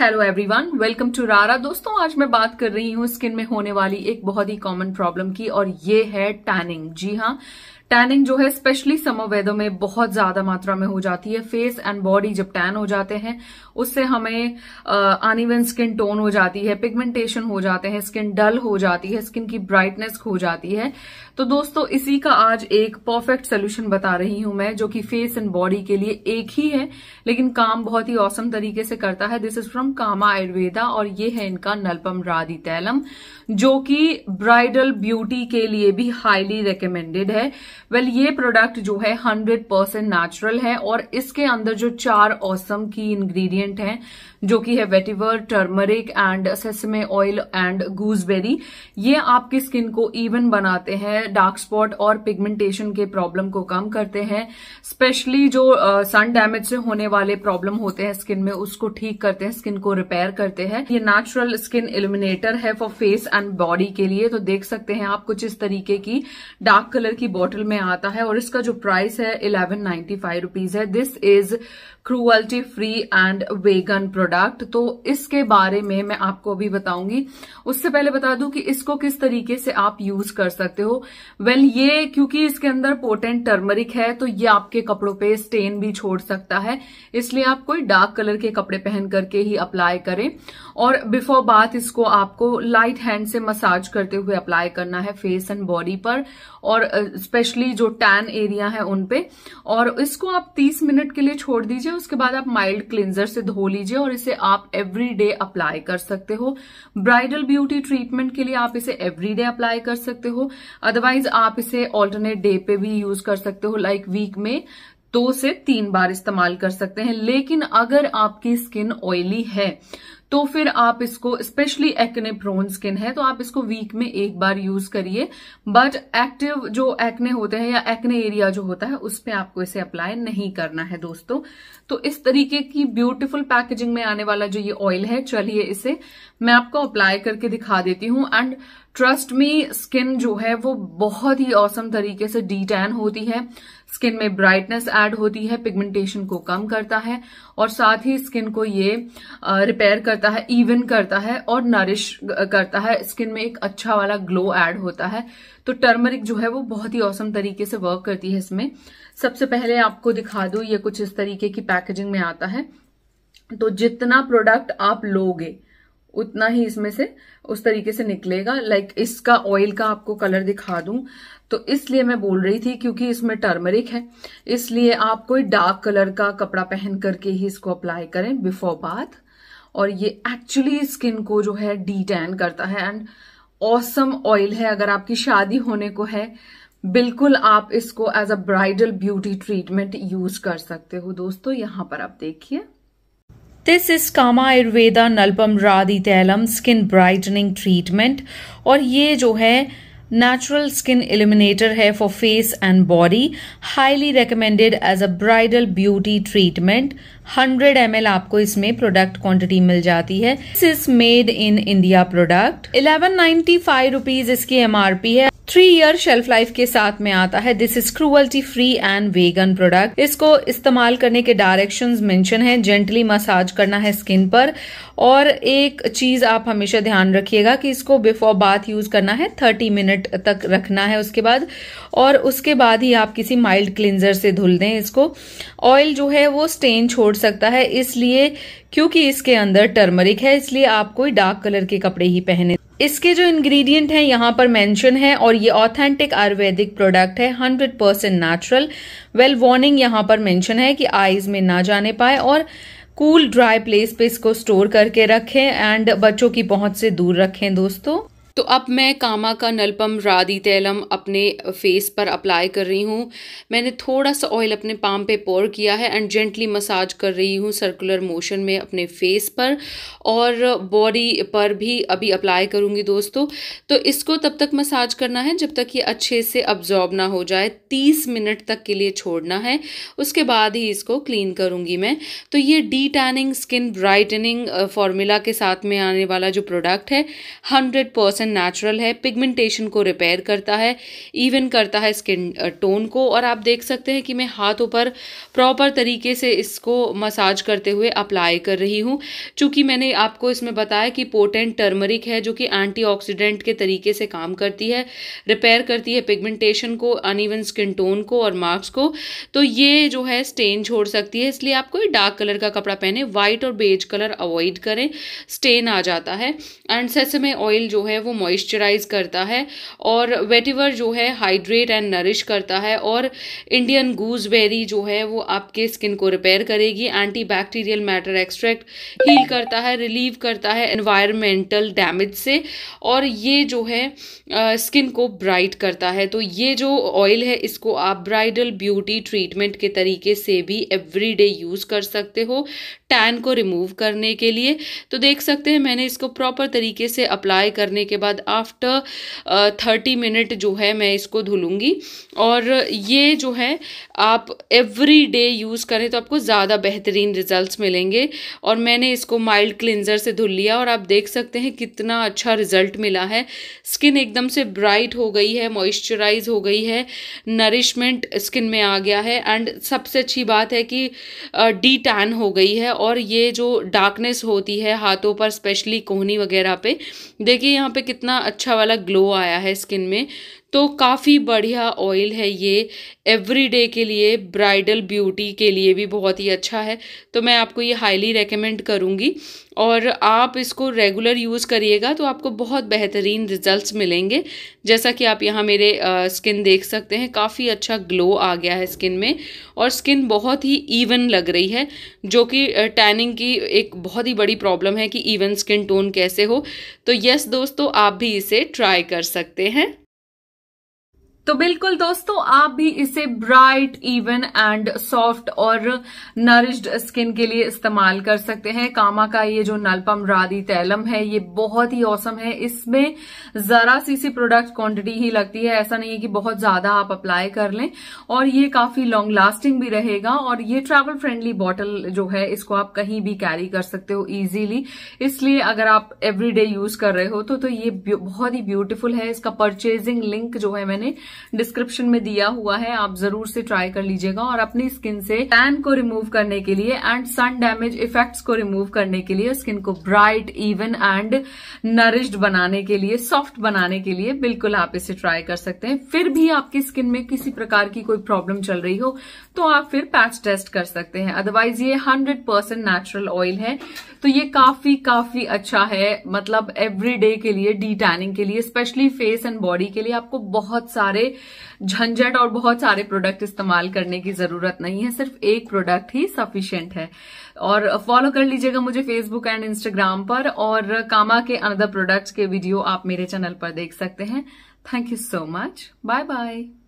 hello everyone welcome to रारा दोस्तों आज मैं बात कर रही हूँ स्किन में होने वाली एक बहुत ही कॉमन प्रॉब्लम की और ये है टैनिंग जी हाँ टैनिंग जो है स्पेशली समर वेदर में बहुत ज्यादा मात्रा में हो जाती है फेस एंड बॉडी जब टैन हो जाते हैं उससे हमें अनइवन स्किन टोन हो जाती है पिगमेंटेशन हो जाते हैं स्किन डल हो जाती है स्किन की ब्राइटनेस खो जाती है तो दोस्तों इसी का आज एक परफेक्ट सोल्यूशन बता रही हूं मैं जो कि फेस एंड बॉडी के लिए एक ही है लेकिन काम बहुत ही औसम तरीके से करता है this is from Kama Ayurveda और ये है इनका नलपम राधी तैलम जो कि ब्राइडल ब्यूटी के लिए भी हाईली रिकमेंडेड है वेल ये प्रोडक्ट जो है 100% नेचुरल है और इसके अंदर जो चार औसम की इंग्रेडिएंट हैं जो कि है vetiver turmeric and sesame oil and gooseberry ये आपकी स्किन को इवन बनाते हैं डार्क स्पॉट और पिगमेंटेशन के प्रॉब्लम को कम करते हैं स्पेशली जो सन डैमेज से होने वाले प्रॉब्लम होते हैं स्किन में उसको ठीक करते हैं स्किन को रिपेयर करते हैं ये नेचुरल स्किन इल्यूमिनेटर है फॉर फेस एंड बॉडी के लिए तो देख सकते हैं आप कुछ इस तरीके की डार्क कलर की बॉटल में आता है और इसका जो प्राइस है इलेवन नाइन्टी फाइव है this is cruelty free and vegan product product तो इसके बारे में मैं आपको अभी बताऊंगी उससे पहले बता दूं कि इसको किस तरीके से आप यूज कर सकते हो वेल well, ये क्योंकि इसके अंदर पोटेंट टर्मरिक है तो ये आपके कपड़ों पे स्टेन भी छोड़ सकता है इसलिए आप कोई डार्क कलर के कपड़े पहन करके ही अप्लाई करें और बिफोर बाथ इसको आपको लाइट हैंड से मसाज करते हुए अप्लाई करना है फेस एंड बॉडी पर और स्पेशली जो टैन एरिया है उनपे और इसको आप 30 मिनट के लिए छोड़ दीजिए उसके बाद आप माइल्ड क्लिनजर से धो लीजिए और इसे आप एवरी डे अप्लाई कर सकते हो ब्राइडल ब्यूटी ट्रीटमेंट के लिए आप इसे एवरी डे अप्लाई कर सकते हो अदरवाइज आप इसे ऑल्टरनेट डे पे भी यूज कर सकते हो लाइक like वीक में दो से तीन बार इस्तेमाल कर सकते हैं लेकिन अगर आपकी स्किन ऑयली है तो फिर आप इसको स्पेशली एक्ने प्रोन स्किन है तो आप इसको वीक में एक बार यूज करिए बट एक्टिव जो एक्ने होते हैं या एक्ने एरिया जो होता है उस पर आपको इसे अप्लाई नहीं करना है दोस्तों तो इस तरीके की ब्यूटीफुल पैकेजिंग में आने वाला जो ये ऑयल है चलिए इसे मैं आपको अप्लाई करके दिखा देती हूं एंड ट्रस्ट मी स्किन जो है वो बहुत ही औसम तरीके से डी टैन होती है स्किन में ब्राइटनेस ऐड होती है पिगमेंटेशन को कम करता है और साथ ही स्किन को ये रिपेयर करता है इवन करता है और नरिश करता है स्किन में एक अच्छा वाला ग्लो ऐड होता है तो टर्मरिक जो है वो बहुत ही औसम तरीके से वर्क करती है इसमें सबसे पहले आपको दिखा दू ये कुछ इस तरीके की पैकेजिंग में आता है तो जितना प्रोडक्ट आप लोगे उतना ही इसमें से उस तरीके से निकलेगा लाइक like इसका ऑयल का आपको कलर दिखा दूं तो इसलिए मैं बोल रही थी क्योंकि इसमें टर्मरिक है इसलिए आप कोई डार्क कलर का कपड़ा पहन करके ही इसको अप्लाई करें बिफोर बाथ और ये एक्चुअली स्किन को जो है डी टैन करता है एंड ऑसम ऑयल है अगर आपकी शादी होने को है बिल्कुल आप इसको as a bridal beauty treatment use कर सकते हो दोस्तों यहां पर आप देखिए this is Kama Ayurveda Nalpamaradi Thailam skin brightening treatment और ये जो है नेचुरल स्किन इलिमिनेटर है for face and body highly recommended as a bridal beauty treatment 100 M आपको इसमें प्रोडक्ट क्वांटिटी मिल जाती है this is made in India product 1195 rupees इसकी एमआरपी है थ्री ईयर शेल्फ लाइफ के साथ में आता है this is cruelty free and vegan product इसको इस्तेमाल करने के डायरेक्शन मेंशन है जेंटली मसाज करना है स्किन पर और एक चीज आप हमेशा ध्यान रखिएगा कि इसको बिफोर बाथ यूज करना है थर्टी मिनट तक रखना है उसके बाद और उसके बाद ही आप किसी माइल्ड क्लिंजर से धुल दें इसको ऑयल जो है वो स्टेन छोड़ सकता है इसलिए क्योंकि इसके अंदर टर्मरिक है इसलिए आप कोई डार्क कलर के कपड़े ही पहने इसके जो इंग्रेडिएंट हैं यहाँ पर मेंशन है और ये ऑथेंटिक आयुर्वेदिक प्रोडक्ट है 100 परसेंट नेचुरल वेल वार्निंग यहाँ पर मेंशन है कि आईज में ना जाने पाए और कूल ड्राई प्लेस पे इसको स्टोर करके रखें एंड बच्चों की पहुंच से दूर रखें दोस्तों तो अब मैं कामा का नलपम रादी तैलम अपने फेस पर अप्लाई कर रही हूँ मैंने थोड़ा सा ऑयल अपने पाम पे पोर किया है एंड जेंटली मसाज कर रही हूँ सर्कुलर मोशन में अपने फेस पर और बॉडी पर भी अभी अप्लाई करूँगी दोस्तों तो इसको तब तक मसाज करना है जब तक ये अच्छे से अब्जॉर्ब ना हो जाए तीस मिनट तक के लिए छोड़ना है उसके बाद ही इसको क्लीन करूँगी मैं तो ये de tanning skin brightening formula के साथ में आने वाला जो प्रोडक्ट है हंड्रेड परसेंट नेचुरल है पिगमेंटेशन को रिपेयर करता है इवन करता है स्किन टोन को और आप देख सकते हैं कि मैं हाथों पर प्रॉपर तरीके से इसको मसाज करते हुए अप्लाई कर रही हूँ चूँकि मैंने आपको इसमें बताया कि पोटेंट टर्मरिक है जो कि एंटीऑक्सीडेंट के तरीके से काम करती है रिपेयर करती है पिगमेंटेशन को अनइवन स्किन टोन को और मार्क्स को तो ये जो है स्टेन छोड़ सकती है इसलिए आप कोई डार्क कलर का कपड़ा पहने वाइट और बेज कलर अवॉइड करें स्टेन आ जाता है एंड सेसमे ऑयल जो है वो मॉइस्चराइज करता है और वेटिवर जो है हाइड्रेट एंड नरिश करता है और इंडियन गूजबेरी जो है वो आपके स्किन को रिपेयर करेगी anti bacterial matter extract heal करता है रिलीव करता है एनवायरमेंटल डैमेज से और ये जो है स्किन को ब्राइट करता है तो ये जो ऑयल है इसको आप ब्राइडल ब्यूटी ट्रीटमेंट के तरीके से भी एवरीडे यूज़ कर सकते हो टैन को रिमूव करने के लिए तो देख सकते हैं मैंने इसको प्रॉपर तरीके से अप्लाई करने के बाद आफ्टर थर्टी मिनट जो है मैं इसको धुलूँगी और ये जो है आप एवरी डे यूज़ करें तो आपको ज़्यादा बेहतरीन रिजल्ट्स मिलेंगे और मैंने इसको माइल्ड क्लिनज़र से धुल लिया और आप देख सकते हैं कितना अच्छा रिजल्ट मिला है स्किन एकदम से ब्राइट हो गई है मॉइस्चराइज हो गई है नरिशमेंट स्किन में आ गया है एंड सबसे अच्छी बात है कि डी टैन हो गई है और ये जो डार्कनेस होती है हाथों पर स्पेशली कोहनी वगैरह पे देखिए यहाँ पे कितना अच्छा वाला ग्लो आया है स्किन में तो काफ़ी बढ़िया ऑयल है ये एवरीडे के लिए ब्राइडल ब्यूटी के लिए भी बहुत ही अच्छा है तो मैं आपको ये हाईली रेकमेंड करूँगी और आप इसको रेगुलर यूज़ करिएगा तो आपको बहुत बेहतरीन रिजल्ट्स मिलेंगे जैसा कि आप यहाँ मेरे आ, स्किन देख सकते हैं काफ़ी अच्छा ग्लो आ गया है स्किन में और स्किन बहुत ही ईवन लग रही है जो कि टैनिंग की एक बहुत ही बड़ी प्रॉब्लम है कि ईवन स्किन टोन कैसे हो तो यस दोस्तों आप भी इसे ट्राई कर सकते हैं तो बिल्कुल दोस्तों आप भी इसे ब्राइट इवन एंड सॉफ्ट और नरिश्ड स्किन के लिए इस्तेमाल कर सकते हैं कामा का ये जो नलपम रादी तैलम है ये बहुत ही औसम है इसमें जरा सी सी प्रोडक्ट क्वांटिटी ही लगती है ऐसा नहीं है कि बहुत ज्यादा आप अप्लाई कर लें और ये काफी लॉन्ग लास्टिंग भी रहेगा और ये ट्रेवल फ्रेंडली बॉटल जो है इसको आप कहीं भी कैरी कर सकते हो ईजिली इसलिए अगर आप एवरीडे यूज कर रहे हो तो, तो ये बहुत ही ब्यूटिफुल है इसका परचेजिंग लिंक जो है मैंने डिस्क्रिप्शन में दिया हुआ है आप जरूर से ट्राई कर लीजिएगा और अपनी स्किन से टैन को रिमूव करने के लिए एंड सन डैमेज इफेक्ट्स को रिमूव करने के लिए स्किन को ब्राइट इवन एंड नरिश्ड बनाने के लिए सॉफ्ट बनाने के लिए बिल्कुल आप इसे ट्राई कर सकते हैं फिर भी आपकी स्किन में किसी प्रकार की कोई प्रॉब्लम चल रही हो तो आप फिर पैच टेस्ट कर सकते हैं अदरवाइज ये हंड्रेड परसेंट नेचुरल ऑयल है तो ये काफी काफी अच्छा है मतलब एवरी डे के लिए डी टैनिंग के लिए स्पेशली फेस एंड बॉडी के लिए आपको बहुत सारे सारे झंझट और बहुत सारे प्रोडक्ट इस्तेमाल करने की जरूरत नहीं है सिर्फ एक प्रोडक्ट ही सफिशियंट है और फॉलो कर लीजिएगा मुझे फेसबुक एंड इंस्टाग्राम पर और कामा के अनदर प्रोडक्ट्स के वीडियो आप मेरे चैनल पर देख सकते हैं thank you so much bye bye